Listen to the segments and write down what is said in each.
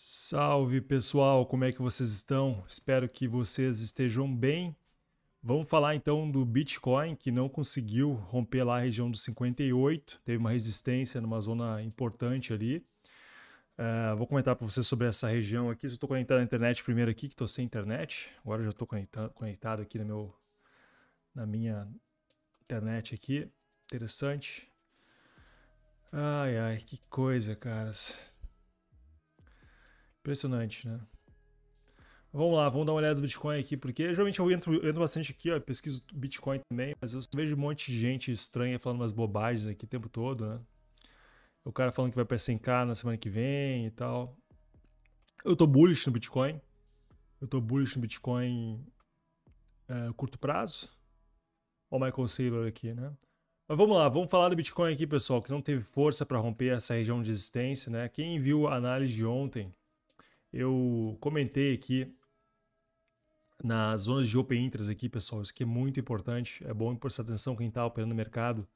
Salve pessoal, como é que vocês estão? Espero que vocês estejam bem. Vamos falar então do Bitcoin que não conseguiu romper lá a região dos 58, teve uma resistência numa zona importante ali. Uh, vou comentar para vocês sobre essa região aqui. Se eu estou conectado na internet primeiro aqui, que estou sem internet. Agora já estou conectado aqui no meu, na minha internet aqui. Interessante. Ai, ai, que coisa, caras. Impressionante, né? Vamos lá, vamos dar uma olhada no Bitcoin aqui, porque geralmente eu entro, entro bastante aqui, ó, pesquiso Bitcoin também, mas eu vejo um monte de gente estranha falando umas bobagens aqui o tempo todo, né? O cara falando que vai para 100k na semana que vem e tal. Eu tô bullish no Bitcoin. Eu tô bullish no Bitcoin é, curto prazo. Olha o Michael Saylor aqui, né? Mas vamos lá, vamos falar do Bitcoin aqui, pessoal, que não teve força para romper essa região de resistência, né? Quem viu a análise de ontem eu comentei aqui nas zonas de open interest aqui, pessoal, isso aqui é muito importante, é bom prestar atenção quem está operando no mercado,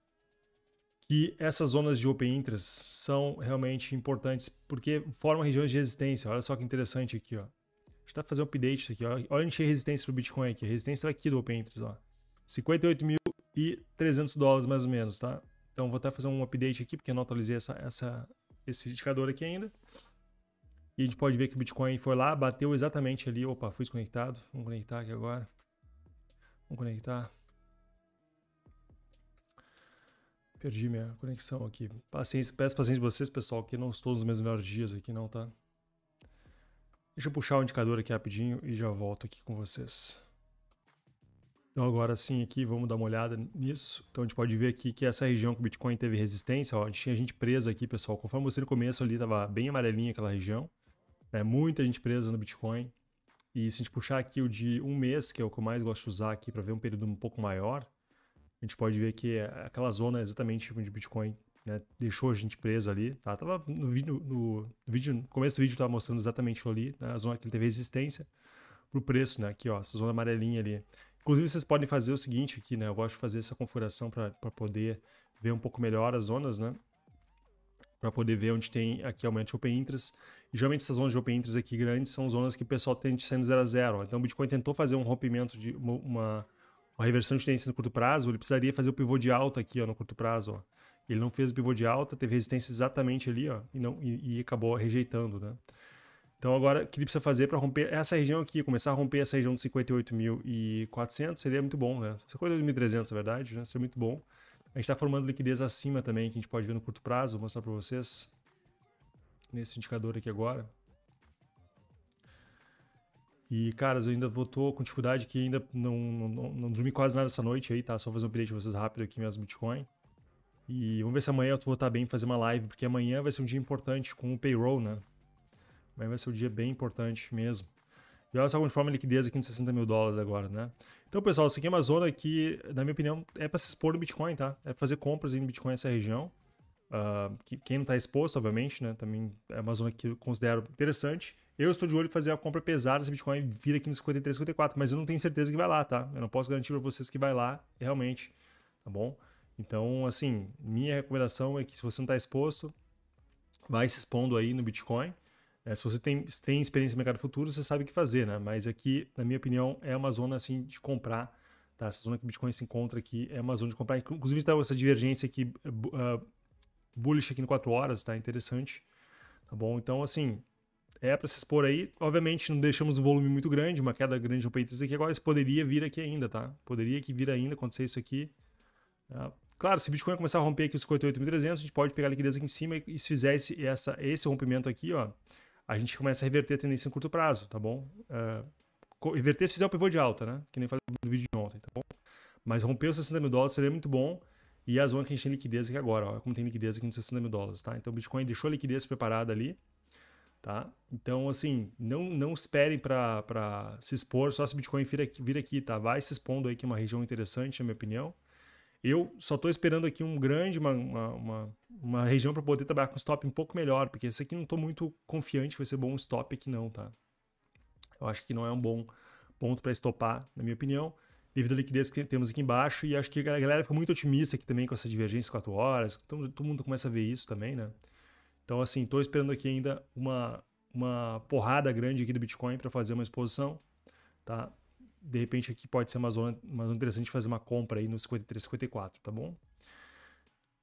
que essas zonas de open interest são realmente importantes porque formam regiões de resistência. Olha só que interessante aqui, ó. A gente tá fazendo um update aqui, Olha onde tem resistência o Bitcoin aqui, a resistência é aqui do open interest, ó. 58.300 dólares mais ou menos, tá? Então vou até fazer um update aqui porque eu não atualizei essa, essa, esse indicador aqui ainda. E a gente pode ver que o Bitcoin foi lá, bateu exatamente ali. Opa, fui desconectado. Vamos conectar aqui agora. Vamos conectar. Perdi minha conexão aqui. Paciência, peço paciência de vocês, pessoal, que não estou nos meus melhores dias aqui, não, tá? Deixa eu puxar o indicador aqui rapidinho e já volto aqui com vocês. Então agora sim aqui, vamos dar uma olhada nisso. Então a gente pode ver aqui que essa região que o Bitcoin teve resistência, ó, tinha gente presa aqui, pessoal. Conforme você no começo ali, estava bem amarelinha aquela região. É, muita gente presa no Bitcoin. E se a gente puxar aqui o de um mês, que é o que eu mais gosto de usar aqui para ver um período um pouco maior, a gente pode ver que é aquela zona é exatamente onde o Bitcoin né, deixou a gente presa ali. Tá? Tava no, vídeo, no, vídeo, no começo do vídeo estava mostrando exatamente ali, né? a zona que ele teve resistência para o preço, né? Aqui, ó, essa zona amarelinha ali. Inclusive, vocês podem fazer o seguinte aqui, né? Eu gosto de fazer essa configuração para poder ver um pouco melhor as zonas, né? para poder ver onde tem aqui aumento de open interest. E, geralmente essas zonas de open interest aqui grandes são zonas que o pessoal tende sendo zero a 0. Então o Bitcoin tentou fazer um rompimento de uma, uma reversão de tendência no curto prazo, ele precisaria fazer o pivô de alta aqui ó, no curto prazo. Ó. Ele não fez o pivô de alta, teve resistência exatamente ali ó, e, não, e, e acabou rejeitando. Né? Então agora o que ele precisa fazer para romper essa região aqui, começar a romper essa região de 58.400 seria muito bom, né? Essa coisa de na verdade, né? seria muito bom. A gente está formando liquidez acima também, que a gente pode ver no curto prazo, vou mostrar para vocês nesse indicador aqui agora. E, caras, eu ainda vou tô com dificuldade que ainda não, não, não, dormi quase nada essa noite aí, tá? Só fazer um update pra vocês rápido aqui, minhas Bitcoin. E vamos ver se amanhã eu vou estar tá bem fazer uma live, porque amanhã vai ser um dia importante com o payroll, né? Amanhã vai ser um dia bem importante mesmo. E ela está forma de liquidez aqui de 60 mil dólares agora, né? Então, pessoal, isso aqui é uma zona que, na minha opinião, é para se expor no Bitcoin, tá? É pra fazer compras em Bitcoin nessa região. Uh, que, quem não está exposto, obviamente, né? Também é uma zona que eu considero interessante. Eu estou de olho em fazer a compra pesada desse Bitcoin vir aqui no 53, 54, mas eu não tenho certeza que vai lá, tá? Eu não posso garantir para vocês que vai lá realmente, tá bom? Então, assim, minha recomendação é que se você não está exposto, vai se expondo aí no Bitcoin. É, se você tem, se tem experiência no mercado futuro, você sabe o que fazer, né? Mas aqui, na minha opinião, é uma zona assim de comprar. Tá? Essa zona que o Bitcoin se encontra aqui é uma zona de comprar. Inclusive, está essa divergência aqui, uh, bullish aqui no 4 horas, tá? Interessante. Tá bom? Então, assim, é para se expor aí. Obviamente, não deixamos um volume muito grande, uma queda grande no P3 aqui agora. Isso poderia vir aqui ainda, tá? Poderia que vir ainda, acontecer isso aqui. Tá? Claro, se o Bitcoin começar a romper aqui os 58.300, a gente pode pegar a liquidez aqui em cima e se fizesse essa, esse rompimento aqui, ó, a gente começa a reverter a tendência em curto prazo, tá bom? Uh, reverter se fizer o pivô de alta, né? Que nem falei no vídeo de ontem, tá bom? Mas romper os 60 mil dólares seria muito bom. E a zona que a gente tem liquidez aqui agora, ó, como tem liquidez aqui nos 60 mil dólares, tá? Então o Bitcoin deixou a liquidez preparada ali, tá? Então, assim, não, não esperem para se expor só se o Bitcoin vir aqui, vir aqui, tá? Vai se expondo aí, que é uma região interessante, na minha opinião. Eu só estou esperando aqui um grande, uma, uma, uma, uma região para poder trabalhar com stop um pouco melhor, porque esse aqui não estou muito confiante vai ser bom stop aqui não, tá? Eu acho que não é um bom ponto para estopar, na minha opinião. Devido à liquidez que temos aqui embaixo, e acho que a galera fica muito otimista aqui também com essa divergência 4 horas, todo, todo mundo começa a ver isso também, né? Então, assim, estou esperando aqui ainda uma, uma porrada grande aqui do Bitcoin para fazer uma exposição, tá? de repente aqui pode ser uma zona, uma zona interessante fazer uma compra aí no 53, 54, tá bom?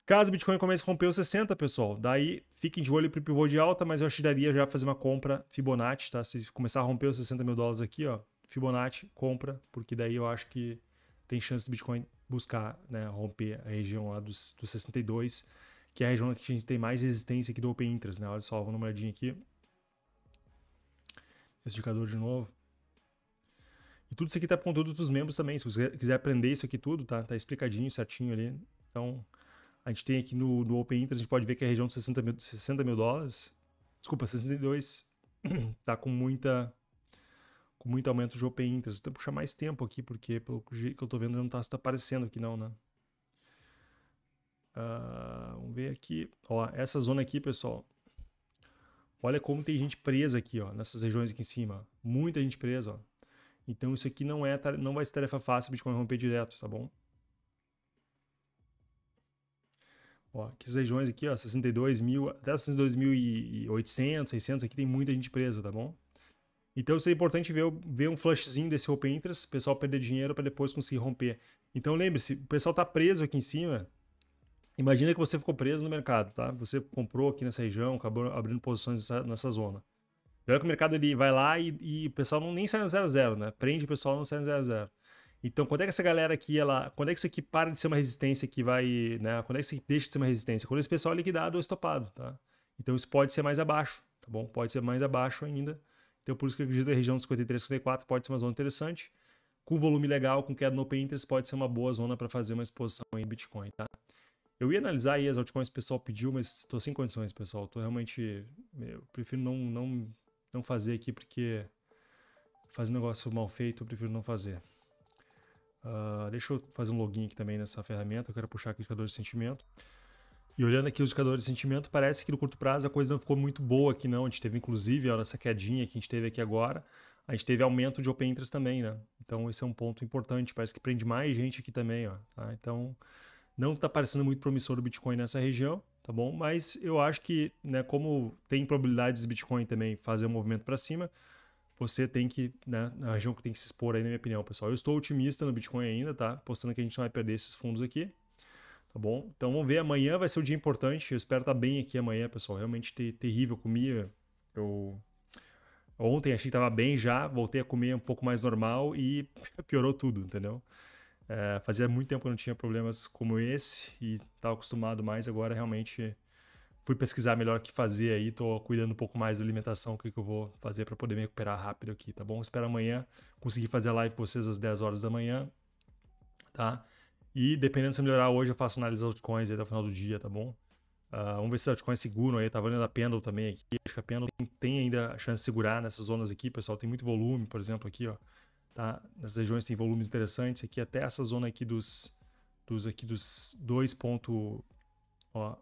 Caso o Bitcoin comece a romper os 60, pessoal, daí fiquem de olho para o pivô de alta, mas eu acho que daria já fazer uma compra Fibonacci, tá? Se começar a romper os 60 mil dólares aqui, ó, Fibonacci, compra, porque daí eu acho que tem chance do Bitcoin buscar, né, romper a região lá dos, dos 62, que é a região que a gente tem mais resistência aqui do Open Interest, né? Olha só, vou dar uma olhadinha aqui. Esse indicador de novo. E tudo isso aqui tá para conteúdo dos os membros também. Se você quiser aprender isso aqui tudo, tá, tá explicadinho, certinho ali. Então, a gente tem aqui no, no Open Interest, a gente pode ver que a região de 60 mil, 60 mil dólares, desculpa, 62, tá com muita com muito aumento de Open Interest. Vou puxar mais tempo aqui, porque pelo que eu tô vendo não tá, tá aparecendo aqui não, né? Uh, vamos ver aqui. Ó, essa zona aqui, pessoal. Olha como tem gente presa aqui, ó, nessas regiões aqui em cima. Muita gente presa, ó. Então isso aqui não é não vai ser tarefa fácil Bitcoin romper direto, tá bom? Ó, que regiões aqui, ó, 62 mil, até 62.800, 600, aqui tem muita gente presa, tá bom? Então isso é importante ver, ver um flashzinho desse open interest, o pessoal perder dinheiro para depois conseguir romper. Então lembre-se, o pessoal tá preso aqui em cima. Imagina que você ficou preso no mercado, tá? Você comprou aqui nessa região, acabou abrindo posições nessa, nessa zona que o mercado ele vai lá e, e o pessoal não nem sai no 00, né? Prende o pessoal não sai no 00. Então, quando é que essa galera aqui, ela, quando é que isso aqui para de ser uma resistência que vai, né? Quando é que isso aqui deixa de ser uma resistência? Quando esse pessoal é liquidado ou estopado, tá? Então, isso pode ser mais abaixo, tá bom? Pode ser mais abaixo ainda. Então, por isso que eu acredito que a região dos 53, 54 pode ser uma zona interessante. Com volume legal, com queda no open interest, pode ser uma boa zona para fazer uma exposição em Bitcoin, tá? Eu ia analisar aí as altcoins que o pessoal pediu, mas estou sem condições, pessoal. Estou realmente... Eu prefiro não, não não fazer aqui porque fazer um negócio mal feito eu prefiro não fazer. Uh, deixa eu fazer um login aqui também nessa ferramenta, eu quero puxar aqui o indicador de sentimento. E olhando aqui os indicadores de sentimento, parece que no curto prazo a coisa não ficou muito boa aqui não. A gente teve inclusive olha essa quedinha que a gente teve aqui agora, a gente teve aumento de open interest também, né? Então esse é um ponto importante, parece que prende mais gente aqui também, ó. Tá? Então não está parecendo muito promissor o Bitcoin nessa região tá bom? Mas eu acho que, né, como tem probabilidades de Bitcoin também fazer um movimento para cima, você tem que, né, na região que tem que se expor aí, na minha opinião, pessoal. Eu estou otimista no Bitcoin ainda, tá? Postando que a gente não vai perder esses fundos aqui, tá bom? Então vamos ver, amanhã vai ser um dia importante, eu espero estar tá bem aqui amanhã, pessoal. Realmente ter, terrível, eu comia, eu... Ontem achei que estava bem já, voltei a comer um pouco mais normal e piorou tudo, entendeu? É, fazia muito tempo que eu não tinha problemas como esse e estava acostumado mais. Agora realmente fui pesquisar melhor o que fazer aí. Estou cuidando um pouco mais da alimentação, é o que, que eu vou fazer para poder me recuperar rápido aqui, tá bom? Espero amanhã conseguir fazer a live com vocês às 10 horas da manhã, tá? E dependendo se melhorar hoje, eu faço análise dos altcoins aí até o final do dia, tá bom? Uh, vamos ver se os altcoins seguram aí. Tava olhando a Pendle também aqui. Acho que a Pendle tem, tem ainda a chance de segurar nessas zonas aqui, pessoal. Tem muito volume, por exemplo, aqui, ó tá? Nas regiões tem volumes interessantes aqui até essa zona aqui dos dos aqui dos 2. ó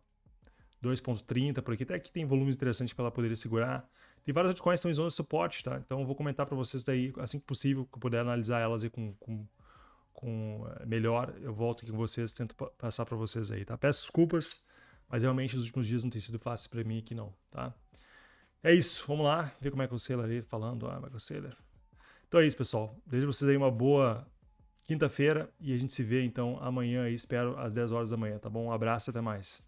2.30 por aqui, até aqui tem volumes interessantes para ela poder segurar. Tem várias altcoins que estão em zona de suporte, tá? Então eu vou comentar para vocês daí assim que possível, que eu puder analisar elas aí com, com, com eh, melhor, eu volto aqui com vocês, tento passar para vocês aí, tá? Peço desculpas, mas realmente os últimos dias não tem sido fácil para mim aqui não, tá? É isso, vamos lá, ver como é que o Sailor aí falando, ah, Michael Sailor. Então é isso, pessoal. Desejo vocês aí uma boa quinta-feira e a gente se vê então amanhã, espero às 10 horas da manhã, tá bom? Um abraço e até mais.